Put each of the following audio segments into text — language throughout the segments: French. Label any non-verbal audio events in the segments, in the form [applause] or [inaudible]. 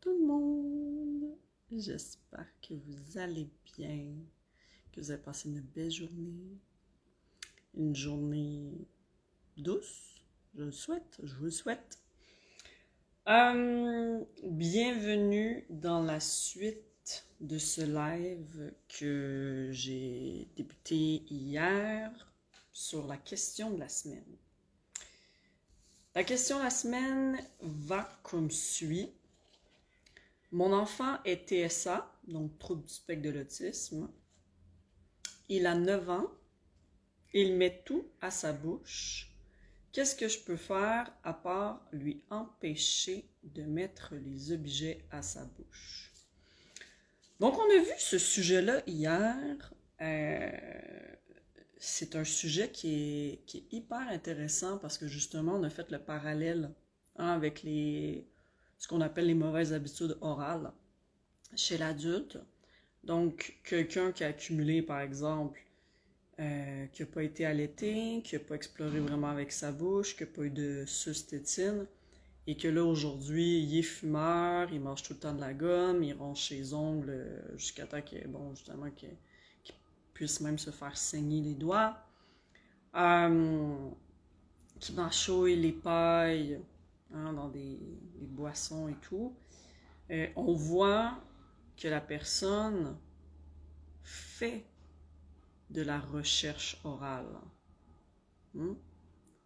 tout le monde! J'espère que vous allez bien, que vous avez passé une belle journée, une journée douce, je le souhaite, je vous le souhaite. Euh, bienvenue dans la suite de ce live que j'ai débuté hier sur la question de la semaine. La question de la semaine va comme suit. Mon enfant est TSA, donc trouble du spectre de l'autisme. Il a 9 ans. Il met tout à sa bouche. Qu'est-ce que je peux faire à part lui empêcher de mettre les objets à sa bouche? Donc, on a vu ce sujet-là hier. Euh, c'est un sujet qui est, hyper intéressant parce que justement, on a fait le parallèle hein, avec les, ce qu'on appelle les mauvaises habitudes orales chez l'adulte. Donc, quelqu'un qui a accumulé, par exemple, euh, qui n'a pas été allaité, qui n'a pas exploré vraiment avec sa bouche, qui n'a pas eu de sustétine, et que là, aujourd'hui, il est fumeur, il mange tout le temps de la gomme, il ronge ses ongles jusqu'à temps qu'il bon, justement, qu'il puisse même se faire saigner les doigts, euh, qui mâchouille les pailles, Hein, dans des, boissons et tout, euh, on voit que la personne fait de la recherche orale. Hein,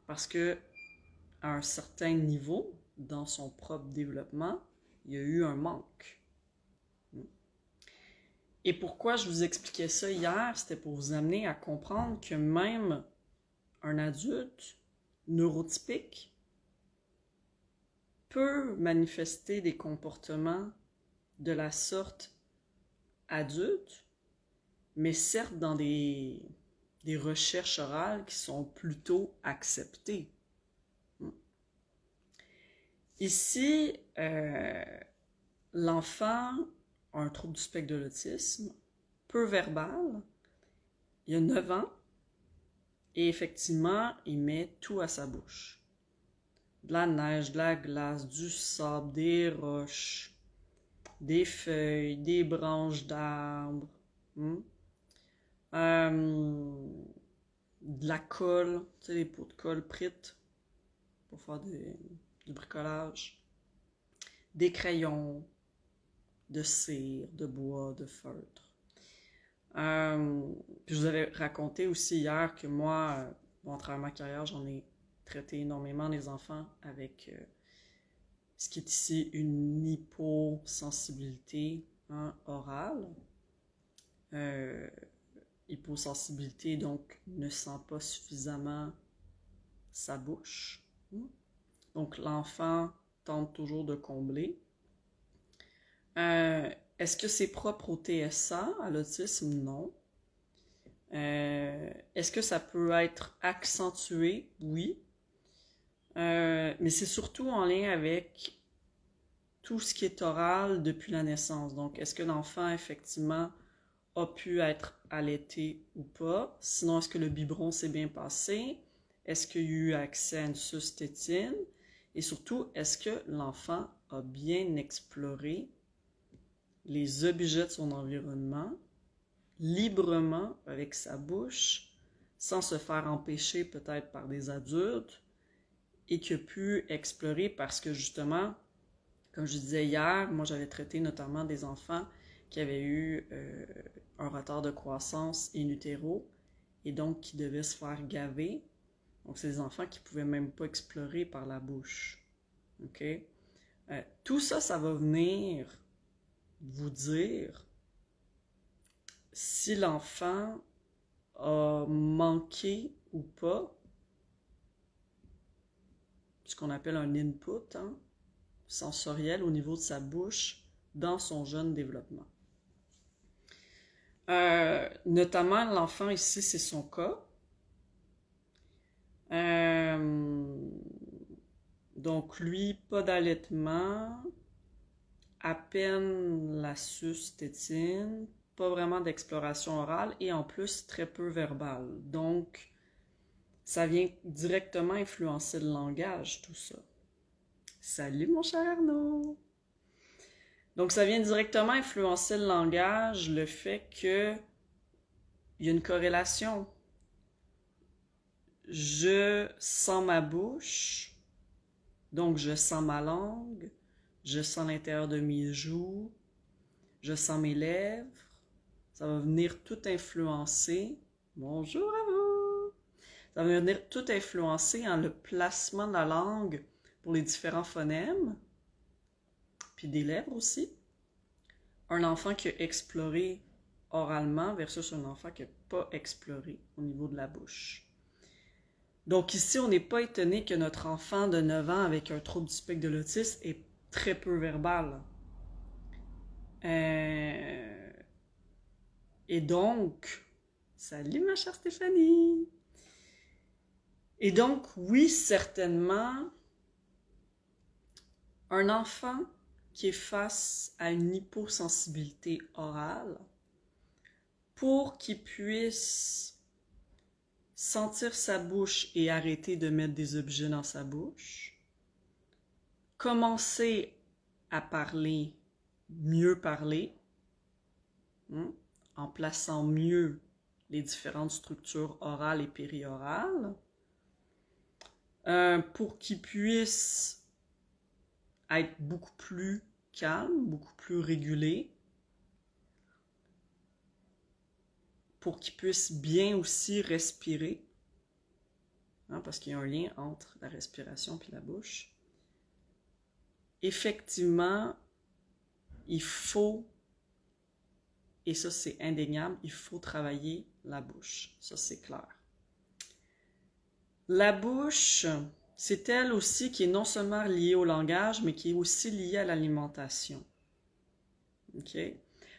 parce que à un certain niveau, dans son propre développement, il y a eu un manque. Hein. Et pourquoi je vous expliquais ça hier, c'était pour vous amener à comprendre que même un adulte neurotypique peut manifester des comportements de la sorte adulte, mais certes dans des, recherches orales qui sont plutôt acceptées. Ici, euh, l'enfant a un trouble du spectre de l'autisme, peu verbal, il a 9 ans, et effectivement, il met tout à sa bouche de la neige, de la glace, du sable, des roches, des feuilles, des branches d'arbres, hmm? euh, de la colle, tu sais, les pots de colle prites pour faire du bricolage, des crayons, de cire, de bois, de feutre. Euh, je vous avais raconté aussi hier que moi, en euh, à ma carrière, j'en ai traiter énormément les enfants avec euh, ce qui est ici une hyposensibilité hein, orale. Euh, hyposensibilité, donc ne sent pas suffisamment sa bouche. Donc l'enfant tente toujours de combler. Euh, est-ce que c'est propre au TSA, à l'autisme? Non. Est-ce que ça peut être accentué? Oui. Euh, mais c'est surtout en lien avec tout ce qui est oral depuis la naissance. Donc, est-ce que l'enfant, effectivement, a pu être allaité ou pas? Sinon, est-ce que le biberon s'est bien passé? Est-ce qu'il y a eu accès à une sustétine? Et surtout, est-ce que l'enfant a bien exploré les objets de son environnement librement avec sa bouche, sans se faire empêcher peut-être par des adultes et qui a pu explorer parce que justement, comme je disais hier, moi j'avais traité notamment des enfants qui avaient eu euh, un retard de croissance in utero et donc qui devaient se faire gaver. Donc c'est des enfants qui pouvaient même pas explorer par la bouche. OK? Euh, tout ça, ça va venir vous dire si l'enfant a manqué ou pas ce qu'on appelle un input hein, sensoriel au niveau de sa bouche dans son jeune développement. Euh, notamment, l'enfant ici, c'est son cas. Euh, donc, lui, pas d'allaitement, à peine la sustétine, pas vraiment d'exploration orale et en plus très peu verbale. Donc, ça vient directement influencer le langage, tout ça. Salut mon cher Arnaud! Donc ça vient directement influencer le langage, le fait que il y a une corrélation. Je sens ma bouche, donc je sens ma langue, je sens l'intérieur de mes joues, je sens mes lèvres. Ça va venir tout influencer. Bonjour à vous! Ça va venir tout influencer en le placement de la langue pour les différents phonèmes, puis des lèvres aussi. Un enfant qui a exploré oralement versus un enfant qui n'a pas exploré au niveau de la bouche. Donc ici, on n'est pas étonné que notre enfant de 9 ans avec un trouble du spectre de l'autisme est très peu verbal. Euh, et donc, salut ma chère Stéphanie! Et donc, oui, certainement, un enfant qui est face à une hyposensibilité orale, pour qu'il puisse sentir sa bouche et arrêter de mettre des objets dans sa bouche, commencer à parler, mieux parler, hein, en plaçant mieux les différentes structures orales et périorales, euh, pour qu'ils puissent être beaucoup plus calmes, beaucoup plus régulés, pour qu'ils puissent bien aussi respirer, hein, parce qu'il y a un lien entre la respiration et la bouche. Effectivement, il faut, et ça c'est indéniable, il faut travailler la bouche, ça c'est clair. La bouche, c'est elle aussi qui est non seulement liée au langage, mais qui est aussi liée à l'alimentation. OK?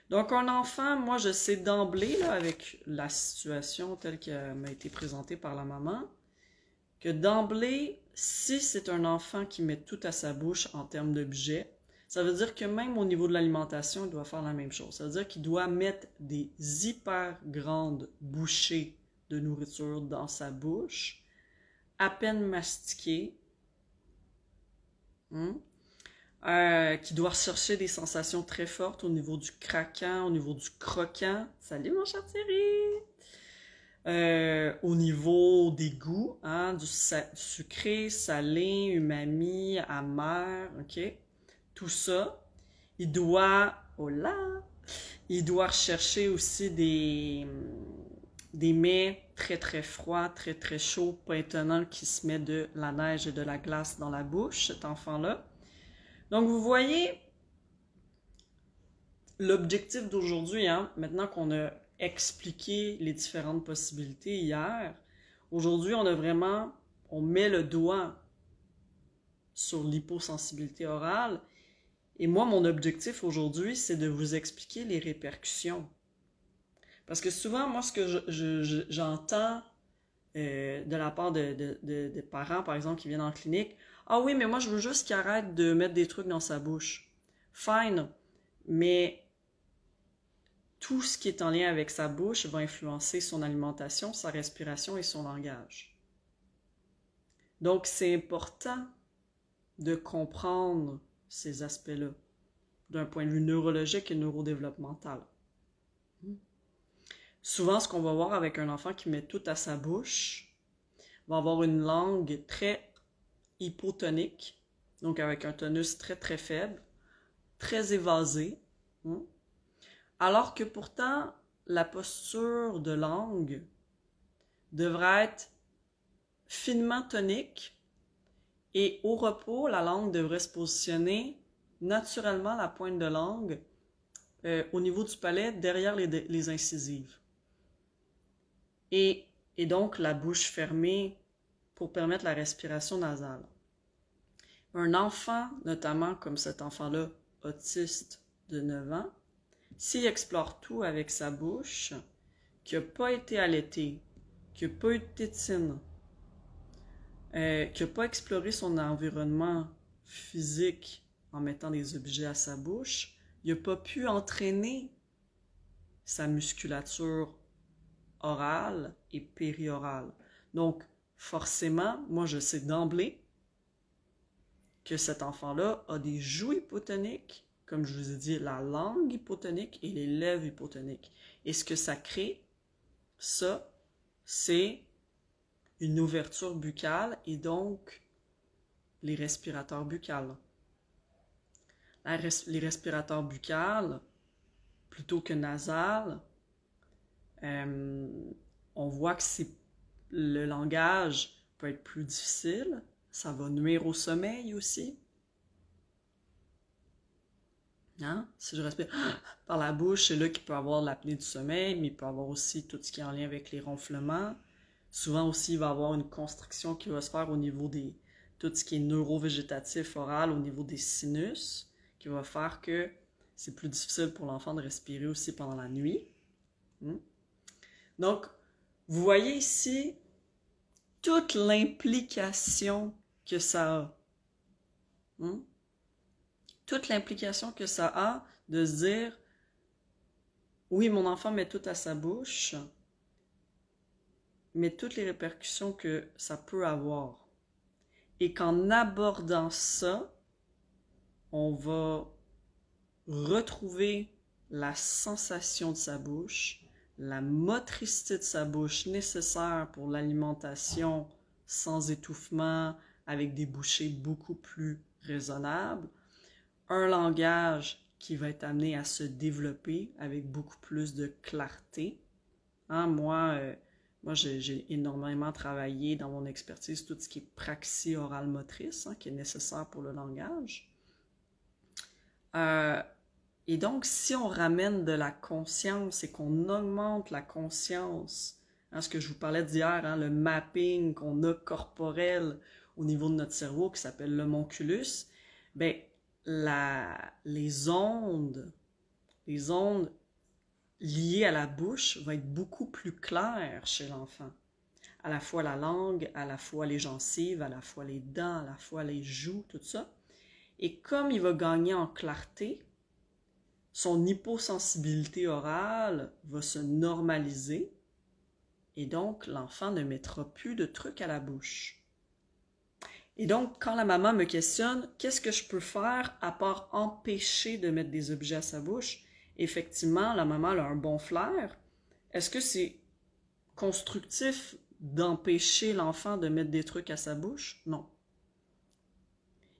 Donc, un enfant, moi, je sais d'emblée, avec la situation telle qu'elle m'a été présentée par la maman, que d'emblée, si c'est un enfant qui met tout à sa bouche en termes d'objets, ça veut dire que même au niveau de l'alimentation, il doit faire la même chose. Ça veut dire qu'il doit mettre des hyper grandes bouchées de nourriture dans sa bouche à peine mastiqué, hein, euh, qui doit rechercher des sensations très fortes au niveau du craquant, au niveau du croquant. Salut mon cher Thierry! Euh, au niveau des goûts, hein, du sucré, salé, umami, amer, ok? Tout ça, il doit, oh là, il doit rechercher aussi des, des mets très très froids, très très chauds, pas étonnant qu'il se met de la neige et de la glace dans la bouche, cet enfant-là. Donc vous voyez l'objectif d'aujourd'hui, hein. maintenant qu'on a expliqué les différentes possibilités hier, aujourd'hui on a vraiment, on met le doigt sur l'hyposensibilité orale. Et moi, mon objectif aujourd'hui, c'est de vous expliquer les répercussions parce que souvent, moi, ce que j'entends euh, de la part des parents, par exemple, qui viennent en clinique, ah oui, mais moi, je veux juste qu'il arrête de mettre des trucs dans sa bouche. Fine, mais tout ce qui est en lien avec sa bouche va influencer son alimentation, sa respiration et son langage. Donc, c'est important de comprendre ces aspects-là d'un point de vue neurologique et neurodéveloppemental. Souvent, ce qu'on va voir avec un enfant qui met tout à sa bouche va avoir une langue très hypotonique, donc avec un tonus très très faible, très évasé, hein. alors que pourtant la posture de langue devrait être finement tonique et au repos, la langue devrait se positionner naturellement la pointe de langue euh, au niveau du palais derrière les incisives et, donc la bouche fermée pour permettre la respiration nasale. Un enfant, notamment comme cet enfant-là, autiste de 9 ans, s'il explore tout avec sa bouche, qui n'a pas été allaité, qui n'a pas eu de tétine, euh, qui n'a pas exploré son environnement physique en mettant des objets à sa bouche, il n'a pas pu entraîner sa musculature orale et périorale. Donc, forcément, moi, je sais d'emblée que cet enfant-là a des joues hypotoniques, comme je vous ai dit, la langue hypotonique et les lèvres hypotoniques. Et ce que ça crée, ça, c'est une ouverture buccale et donc les respirateurs buccales. les respirateurs buccales, plutôt que nasales, euh, on voit que le langage peut être plus difficile, ça va nuire au sommeil aussi. Non? Hein? Si je respire [gasps] par la bouche, c'est là qu'il peut avoir l'apnée du sommeil, mais il peut avoir aussi tout ce qui est en lien avec les ronflements. Souvent aussi, il va avoir une constriction qui va se faire au niveau des tout ce qui est neurovégétatif oral, au niveau des sinus, qui va faire que c'est plus difficile pour l'enfant de respirer aussi pendant la nuit. Hmm? Donc, vous voyez ici toute l'implication que ça a. Hmm? Toute l'implication que ça a de se dire, oui, mon enfant met tout à sa bouche, mais toutes les répercussions que ça peut avoir. Et qu'en abordant ça, on va retrouver la sensation de sa bouche, la motricité de sa bouche nécessaire pour l'alimentation sans étouffement, avec des bouchées beaucoup plus raisonnables, un langage qui va être amené à se développer avec beaucoup plus de clarté. Hein, moi, euh, moi j'ai énormément travaillé dans mon expertise tout ce qui est praxi orale motrice, hein, qui est nécessaire pour le langage. Euh, et donc, si on ramène de la conscience et qu'on augmente la conscience, hein, ce que je vous parlais d'hier, hein, le mapping qu'on a corporel au niveau de notre cerveau qui s'appelle le monculus ben, la, les ondes, les ondes liées à la bouche vont être beaucoup plus claires chez l'enfant. À la fois la langue, à la fois les gencives, à la fois les dents, à la fois les joues, tout ça. Et comme il va gagner en clarté, son hyposensibilité orale va se normaliser et donc l'enfant ne mettra plus de trucs à la bouche. Et donc, quand la maman me questionne, qu'est-ce que je peux faire à part empêcher de mettre des objets à sa bouche? Effectivement, la maman a un bon flair. Est-ce que c'est constructif d'empêcher l'enfant de mettre des trucs à sa bouche? Non.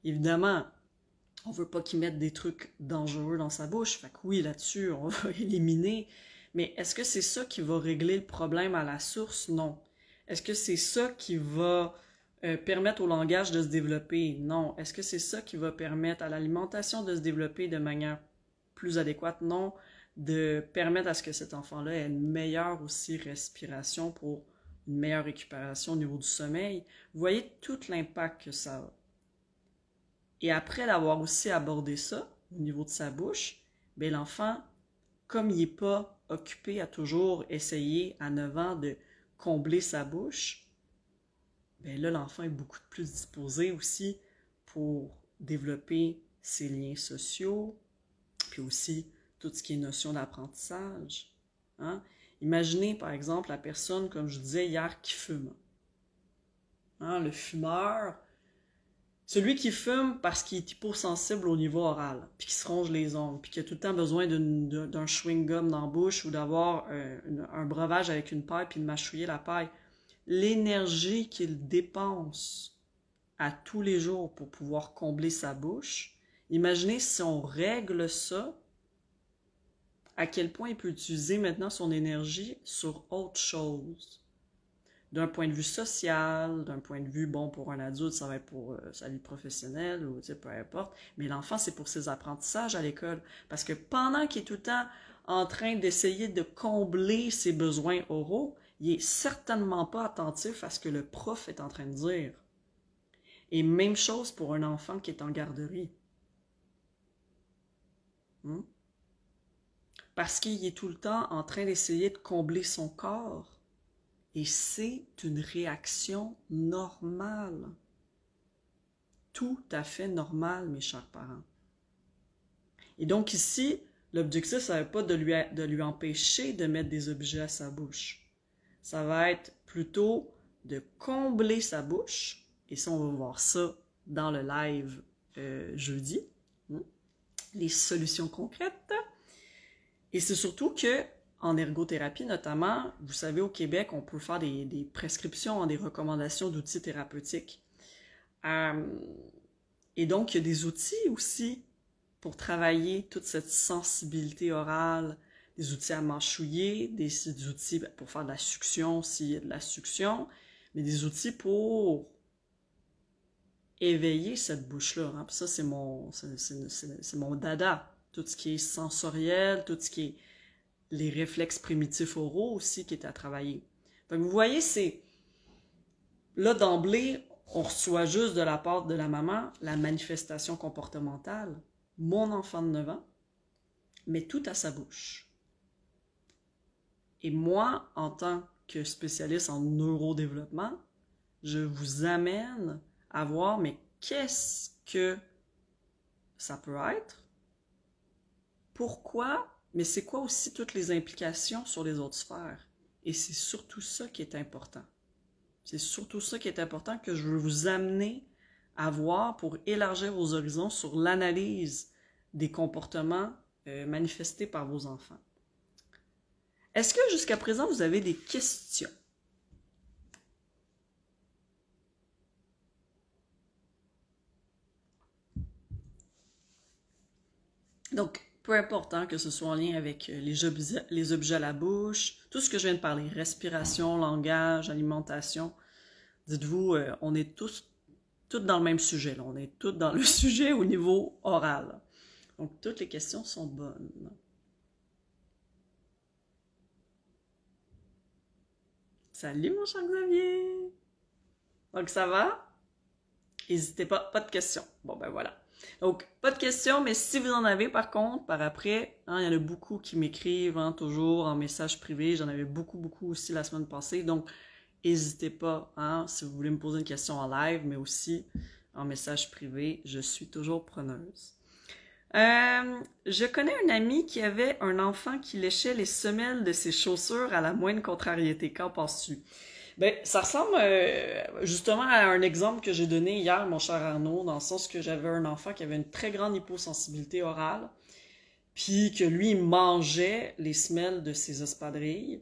Évidemment, on veut pas qu'il mette des trucs dangereux dans sa bouche. Fait que oui, là-dessus, on va [laughs] éliminer. Mais est-ce que c'est ça qui va régler le problème à la source? Non. Est-ce que c'est ça qui va euh, permettre au langage de se développer? Non. Est-ce que c'est ça qui va permettre à l'alimentation de se développer de manière plus adéquate? Non. De permettre à ce que cet enfant-là ait une meilleure aussi respiration pour une meilleure récupération au niveau du sommeil. Vous voyez tout l'impact que ça a. Et après l'avoir aussi abordé ça, au niveau de sa bouche, ben l'enfant, comme il n'est pas occupé à toujours essayer à 9 ans de combler sa bouche, ben là, l'enfant est beaucoup plus disposé aussi pour développer ses liens sociaux, puis aussi tout ce qui est notion d'apprentissage. Hein. Imaginez, par exemple, la personne, comme je disais hier, qui fume. Hein, le fumeur, celui qui fume parce qu'il est hyposensible au niveau oral, puis qui se ronge les ongles, puis qui a tout le temps besoin d'un chewing-gum dans la bouche ou d'avoir euh, un, un, breuvage avec une paille puis de mâchouiller la paille. L'énergie qu'il dépense à tous les jours pour pouvoir combler sa bouche, imaginez si on règle ça, à quel point il peut utiliser maintenant son énergie sur autre chose d'un point de vue social, d'un point de vue, bon, pour un adulte, ça va être pour euh, sa vie professionnelle ou, peu importe. Mais l'enfant, c'est pour ses apprentissages à l'école. Parce que pendant qu'il est tout le temps en train d'essayer de combler ses besoins oraux, il est certainement pas attentif à ce que le prof est en train de dire. Et même chose pour un enfant qui est en garderie. Hmm? Parce qu'il est tout le temps en train d'essayer de combler son corps et c'est une réaction normale. Tout à fait normale, mes chers parents. Et donc ici, l'objectif, ça va pas de lui, de lui empêcher de mettre des objets à sa bouche. Ça va être plutôt de combler sa bouche. Et ça, on va voir ça dans le live euh, jeudi. Hmm? Les solutions concrètes. Et c'est surtout que en ergothérapie notamment, vous savez, au Québec, on peut faire des, prescriptions, des recommandations d'outils thérapeutiques. Euh, et donc, il y a des outils aussi pour travailler toute cette sensibilité orale, des outils à mâchouiller, des, outils pour faire de la suction, s'il y a de la suction, mais des outils pour éveiller cette bouche-là. Hein. ça, c'est mon, c'est, mon dada. Tout ce qui est sensoriel, tout ce qui est les réflexes primitifs oraux aussi qui étaient à travailler. Donc, vous voyez, c'est là d'emblée, on reçoit juste de la part de la maman la manifestation comportementale, mon enfant de 9 ans, mais tout à sa bouche. Et moi, en tant que spécialiste en neurodéveloppement, je vous amène à voir, mais qu'est-ce que ça peut être? Pourquoi mais c'est quoi aussi toutes les implications sur les autres sphères? Et c'est surtout ça qui est important. C'est surtout ça qui est important que je veux vous amener à voir pour élargir vos horizons sur l'analyse des comportements euh, manifestés par vos enfants. Est-ce que jusqu'à présent, vous avez des questions? Donc, important hein, que ce soit en lien avec euh, les objets, à la bouche, tout ce que je viens de parler, respiration, langage, alimentation. Dites-vous, euh, on est tous toutes dans le même sujet. On est tous dans le [laughs] sujet au niveau oral. Donc, toutes les questions sont bonnes. Salut mon cher Xavier! Donc, ça va? N'hésitez pas, pas de questions. Bon, ben voilà. Donc, pas de questions, mais si vous en avez par contre, par après, hein, il y en a beaucoup qui m'écrivent hein, toujours en message privé. J'en avais beaucoup, beaucoup aussi la semaine passée. Donc, n'hésitez pas hein, si vous voulez me poser une question en live, mais aussi en message privé. Je suis toujours preneuse. Euh, je connais une amie qui avait un enfant qui léchait les semelles de ses chaussures à la moindre contrariété. Qu'en penses-tu? Ben, ça ressemble euh, justement à un exemple que j'ai donné hier, mon cher Arnaud, dans le sens que j'avais un enfant qui avait une très grande hyposensibilité orale, puis que lui mangeait les semelles de ses espadrilles.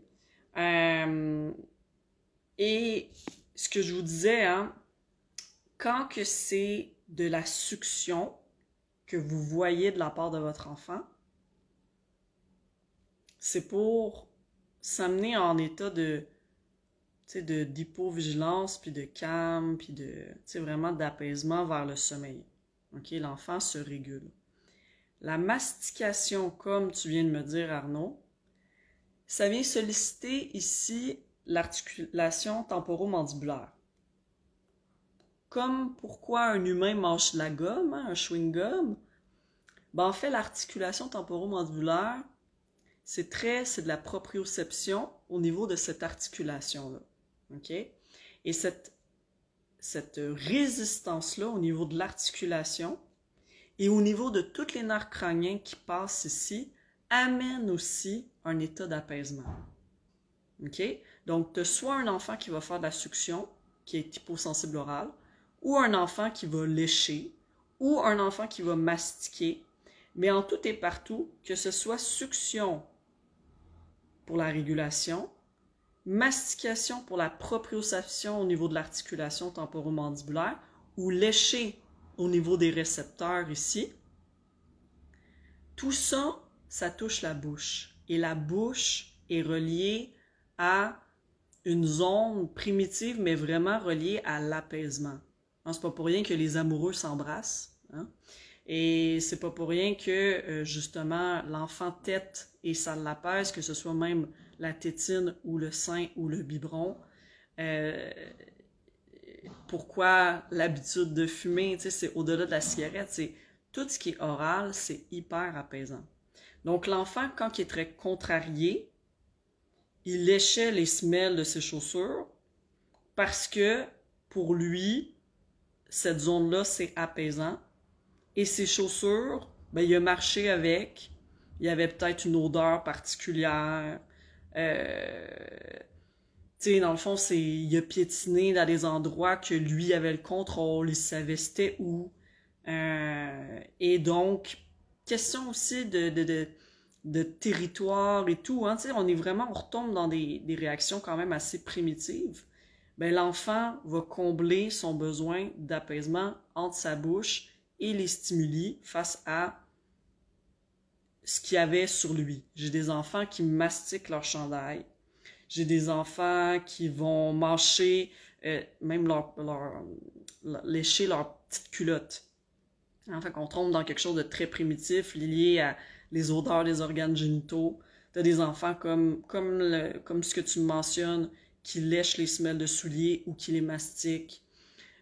Euh, et ce que je vous disais, hein, quand que c'est de la succion que vous voyez de la part de votre enfant, c'est pour s'amener en état de de d'hypovigilance, puis de calme, puis de, vraiment d'apaisement vers le sommeil. OK, l'enfant se régule. La mastication, comme tu viens de me dire, Arnaud, ça vient solliciter ici l'articulation temporomandibulaire. Comme pourquoi un humain mange la gomme, hein, un chewing-gum, ben en fait, l'articulation temporomandibulaire, c'est très, c'est de la proprioception au niveau de cette articulation-là. OK? Et cette, cette résistance-là au niveau de l'articulation et au niveau de toutes les nerfs crâniens qui passent ici amène aussi un état d'apaisement. OK? Donc, tu soit un enfant qui va faire de la succion, qui est hyposensible orale ou un enfant qui va lécher, ou un enfant qui va mastiquer, mais en tout et partout, que ce soit suction pour la régulation, mastication pour la proprioception au niveau de l'articulation temporomandibulaire ou lécher au niveau des récepteurs ici. Tout ça, ça touche la bouche. Et la bouche est reliée à une zone primitive, mais vraiment reliée à l'apaisement. Ce hein, c'est pas pour rien que les amoureux s'embrassent. Et hein. Et c'est pas pour rien que, euh, justement, l'enfant tête et ça l'apaise, que ce soit même la tétine ou le sein ou le biberon. Euh, pourquoi l'habitude de fumer, c'est au-delà de la cigarette, c'est tout ce qui est oral, c'est hyper apaisant. Donc l'enfant, quand il est très contrarié, il léchait les semelles de ses chaussures parce que pour lui, cette zone-là, c'est apaisant. Et ses chaussures, ben, il a marché avec. Il y avait peut-être une odeur particulière. Euh, dans le fond, c'est il a piétiné dans des endroits que lui avait le contrôle, il savait c'était où. Euh, et donc, question aussi de, de, de, territoire et tout. Hein, on est vraiment, on retombe dans des, réactions quand même assez primitives. Ben, l'enfant va combler son besoin d'apaisement entre sa bouche et les stimuli face à ce qu'il y avait sur lui. J'ai des enfants qui mastiquent leur chandail. J'ai des enfants qui vont mâcher, euh, même leur, leur, lécher leur petite culotte. En hein, fait, on tombe dans quelque chose de très primitif lié à les odeurs des organes génitaux. T'as des enfants comme, comme, le, comme ce que tu mentionnes, qui lèchent les semelles de souliers ou qui les mastiquent.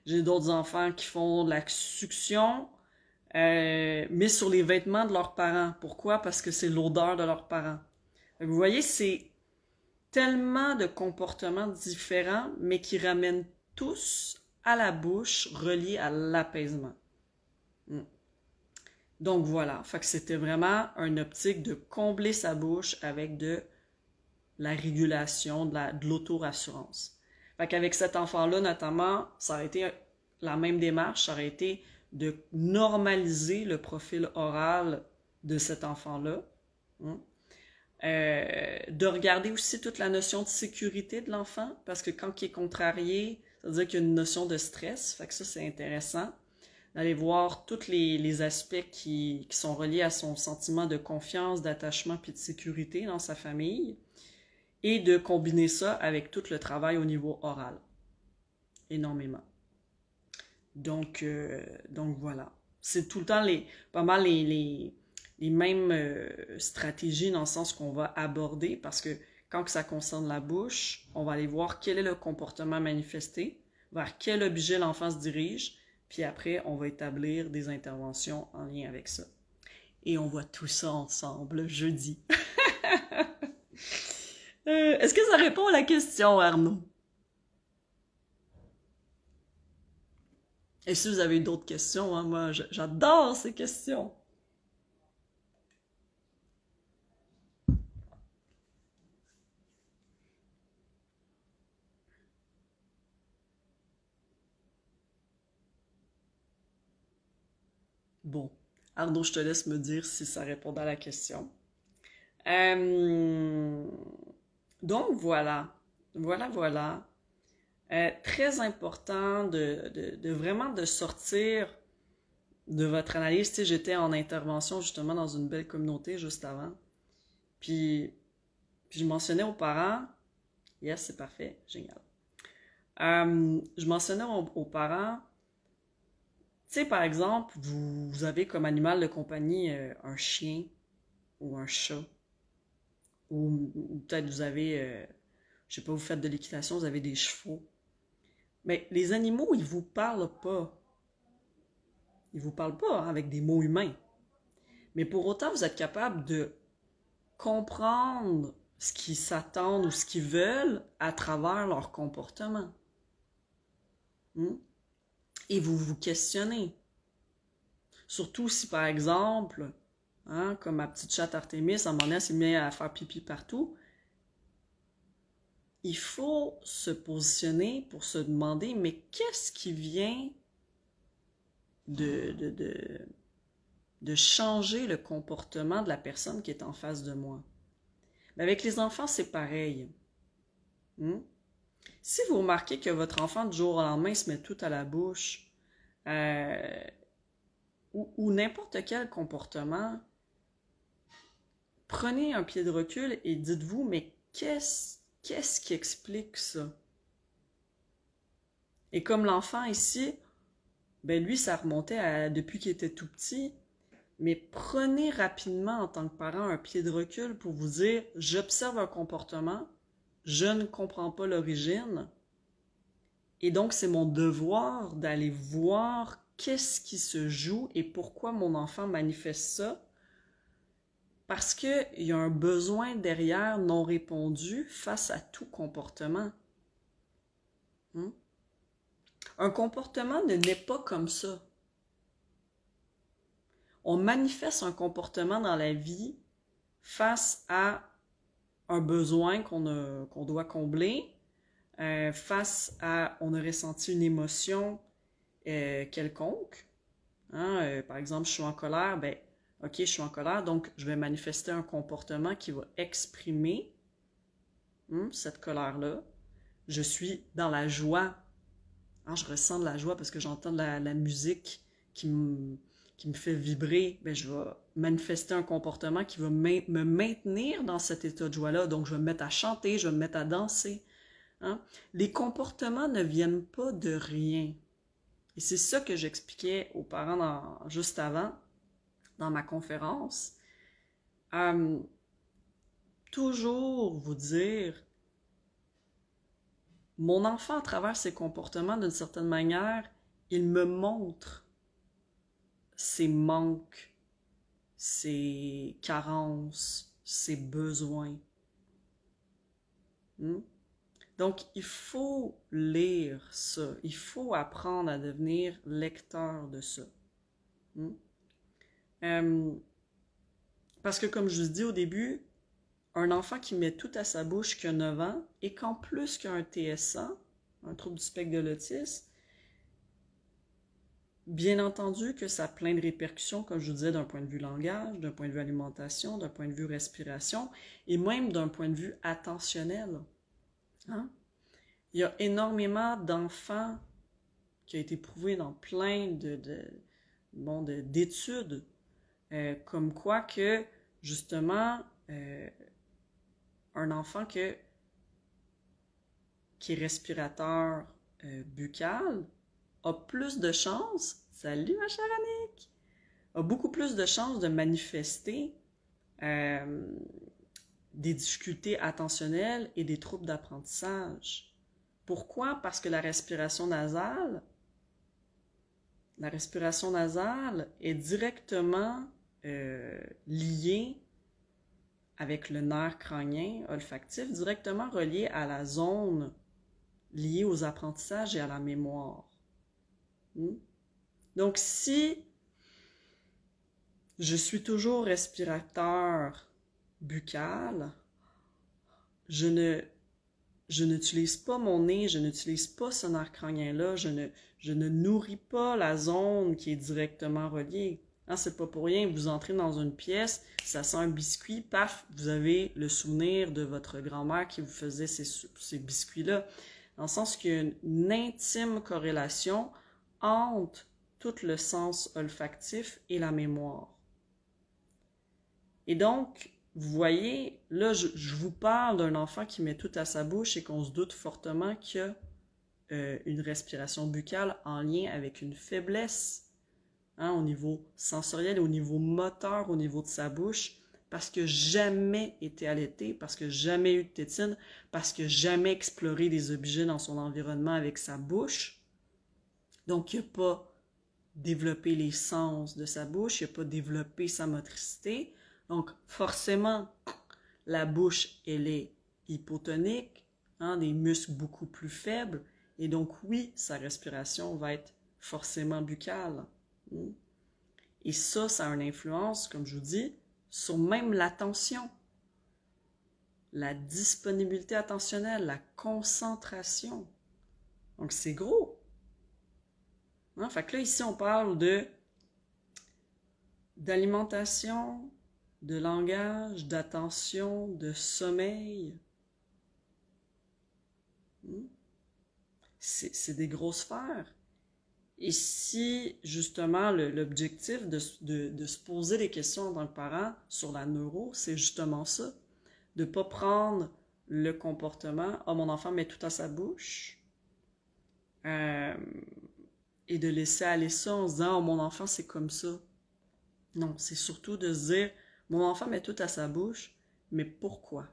J'ai d'autres enfants qui font de la succion, euh, mais sur les vêtements de leurs parents. Pourquoi? Parce que c'est l'odeur de leurs parents. Vous voyez, c'est tellement de comportements différents, mais qui ramènent tous à la bouche reliés à l'apaisement. Hmm. Donc voilà, fait que c'était vraiment une optique de combler sa bouche avec de la régulation, de l'auto-rassurance. qu'avec cet enfant-là, notamment, ça a été la même démarche, ça aurait été de normaliser le profil oral de cet enfant-là, hein. euh, de regarder aussi toute la notion de sécurité de l'enfant, parce que quand il est contrarié, ça veut dire qu'il y a une notion de stress, fait que ça c'est intéressant, d'aller voir tous les, aspects qui, qui, sont reliés à son sentiment de confiance, d'attachement puis de sécurité dans sa famille, et de combiner ça avec tout le travail au niveau oral, énormément. Donc, euh, donc voilà. C'est tout le temps les, pas mal les, mêmes euh, stratégies dans le sens qu'on va aborder parce que quand ça concerne la bouche, on va aller voir quel est le comportement manifesté, vers quel objet l'enfant se dirige, puis après, on va établir des interventions en lien avec ça. Et on voit tout ça ensemble jeudi. [laughs] Euh, est-ce que ça répond à la question, Arnaud? Et si vous avez d'autres questions, hein, moi j'adore ces questions. Bon, Arnaud, je te laisse me dire si ça répond à la question. Euh, donc voilà, voilà, voilà très important de, vraiment de sortir de votre analyse. j'étais en intervention justement dans une belle communauté juste avant. Puis, je mentionnais aux parents, yes, c'est parfait, génial. Euh, je mentionnais aux, parents, tu sais, par exemple, vous, avez comme animal de compagnie euh, un chien ou un chat, ou, peut-être vous avez, euh, je sais pas, vous faites de l'équitation, vous avez des chevaux. Mais les animaux, ils ne vous parlent pas. Ils ne vous parlent pas hein, avec des mots humains. Mais pour autant, vous êtes capable de comprendre ce qu'ils s'attendent ou ce qu'ils veulent à travers leur comportement. Hmm? Et vous vous questionnez. Surtout si, par exemple, hein, comme ma petite chatte Artemis, à un moment donné, elle à faire pipi partout, il faut se positionner pour se demander, mais qu'est-ce qui vient de, de, de, changer le comportement de la personne qui est en face de moi? Mais avec les enfants, c'est pareil. Hmm? Si vous remarquez que votre enfant du jour au lendemain se met tout à la bouche, euh, ou n'importe quel comportement, prenez un pied de recul et dites-vous, mais qu'est-ce Qu'est-ce qui explique ça? Et comme l'enfant ici, ben lui, ça remontait depuis qu'il était tout petit. Mais prenez rapidement en tant que parent un pied de recul pour vous dire, j'observe un comportement, je ne comprends pas l'origine. Et donc, c'est mon devoir d'aller voir qu'est-ce qui se joue et pourquoi mon enfant manifeste ça parce qu'il y a un besoin derrière non répondu face à tout comportement. Hmm? Un comportement ne naît pas comme ça. On manifeste un comportement dans la vie face à un besoin qu'on doit combler, euh, face à on a ressenti une émotion euh, quelconque. Hein, euh, par exemple, je suis en colère, ben, OK, je suis en colère, donc je vais manifester un comportement qui va exprimer hmm, cette colère-là. Je suis dans la joie. Hein, je ressens de la joie parce que j'entends de la, musique qui me, qui me fait vibrer. Ben, je vais manifester un comportement qui va me maintenir dans cet état de joie-là. Donc, je vais me mettre à chanter, je vais me mettre à danser. Hein? Les comportements ne viennent pas de rien. Et c'est ça que j'expliquais aux parents juste avant dans ma conférence, euh, toujours vous dire, mon enfant, à travers ses comportements, d'une certaine manière, il me montre ses manques, ses carences, ses besoins. Hmm? Donc, il faut lire ça, il faut apprendre à devenir lecteur de ça. Hmm? Euh, parce que comme je vous dis au début, un enfant qui met tout à sa bouche qui a 9 ans et qu'en plus qu'un TSA, un trouble du spectre de l'autisme, bien entendu que ça a plein de répercussions, comme je vous disais, d'un point de vue langage, d'un point de vue alimentation, d'un point de vue respiration et même d'un point de vue attentionnel. Hein. Il y a énormément d'enfants qui a été prouvé dans plein de, de bon d'études euh, comme quoi que, justement, euh, un enfant que, qui est respirateur euh, buccal a plus de chances, salut ma chère Annick, a beaucoup plus de chances de manifester des difficultés attentionnelles et des troubles d'apprentissage. Pourquoi? Parce que la respiration nasale, la respiration nasale est directement euh, lié avec le nerf crânien olfactif, directement relié à la zone liée aux apprentissages et à la mémoire. Hmm? Donc si je suis toujours respirateur buccal, je ne je n'utilise pas mon nez, je n'utilise pas ce nerf crânien-là, je ne, je ne nourris pas la zone qui est directement reliée. Ce hein, c'est pas pour rien, vous entrez dans une pièce, ça sent un biscuit, paf, vous avez le souvenir de votre grand-mère qui vous faisait ces, biscuits-là. Dans le sens qu'il y a une, intime corrélation entre tout le sens olfactif et la mémoire. Et donc, vous voyez, là, je, vous parle d'un enfant qui met tout à sa bouche et qu'on se doute fortement qu'il y a euh, une respiration buccale en lien avec une faiblesse Hein, au niveau sensoriel, au niveau moteur, au niveau de sa bouche, parce que jamais été allaité, parce que jamais eu de tétine, parce que jamais exploré des objets dans son environnement avec sa bouche. Donc, il n'a pas développé les sens de sa bouche, il n'a pas développé sa motricité. Donc, forcément, la bouche, elle est hypotonique, hein, des muscles beaucoup plus faibles, et donc oui, sa respiration va être forcément buccale. Et ça, ça a une influence, comme je vous dis, sur même l'attention, la disponibilité attentionnelle, la concentration. Donc, c'est gros. Hein? Fait que là, ici, on parle de d'alimentation, de langage, d'attention, de sommeil. Hmm? C'est des grosses sphères. Et si justement l'objectif de, se poser des questions dans le que parent sur la neuro, c'est justement ça, de ne pas prendre le comportement « Oh, mon enfant met tout à sa bouche euh, et de laisser aller ça en disant « Oh, mon enfant, c'est comme ça ». Non, c'est surtout de se dire « Mon enfant met tout à sa bouche, mais pourquoi ?»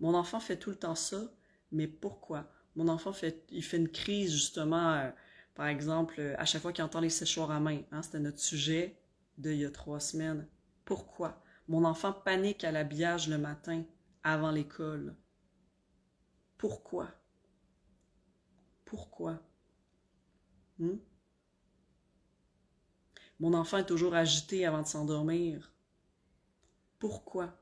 Mon enfant fait tout le temps ça, mais pourquoi? Mon enfant fait, il fait une crise justement euh, par exemple, euh, à chaque fois qu'il entend les séchoirs à main, hein, c'était notre sujet d'il y a trois semaines. Pourquoi? Mon enfant panique à l'habillage le matin avant l'école. Pourquoi? Pourquoi? Hmm? Mon enfant est toujours agité avant de s'endormir. Pourquoi?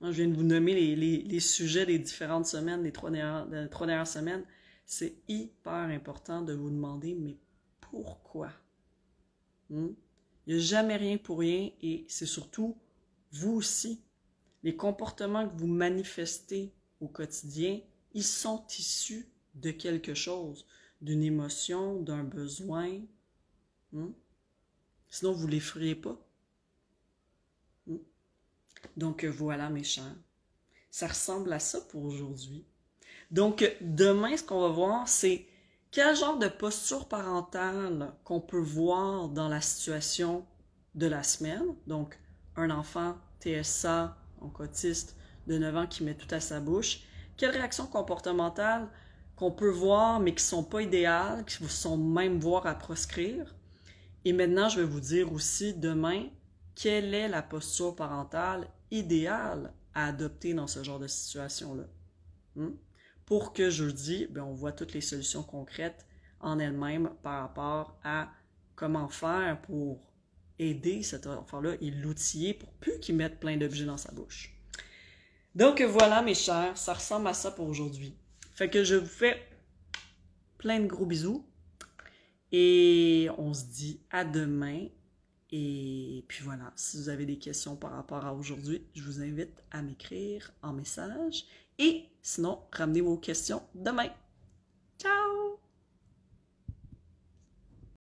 je viens de vous nommer les, sujets des différentes semaines, des trois dernières euh, semaines c'est hyper important de vous demander, mais pourquoi? Hmm? Il n'y a jamais rien pour rien et c'est surtout vous aussi. Les comportements que vous manifestez au quotidien, ils sont issus de quelque chose, d'une émotion, d'un besoin. Hmm? Sinon, vous ne les feriez pas. Hmm? Donc euh, voilà, mes chers. Ça ressemble à ça pour aujourd'hui. Donc, demain, ce qu'on va voir, c'est quel genre de posture parentale qu'on peut voir dans la situation de la semaine. Donc, un enfant TSA, donc autiste de 9 ans qui met tout à sa bouche. Quelles réactions comportementales qu'on peut voir mais qui ne sont pas idéales, qui vous sont même voir à proscrire. Et maintenant, je vais vous dire aussi demain quelle est la posture parentale idéale à adopter dans ce genre de situation-là. Hmm? pour que jeudi, ben, on voit toutes les solutions concrètes en elles-mêmes par rapport à comment faire pour aider cet enfant-là et l'outiller pour plus qu'il mette plein d'objets dans sa bouche. Donc voilà mes chers, ça ressemble à ça pour aujourd'hui. Fait que je vous fais plein de gros bisous et on se dit à demain. Et puis voilà, si vous avez des questions par rapport à aujourd'hui, je vous invite à m'écrire en message et Sinon, ramenez vos questions demain. Ciao!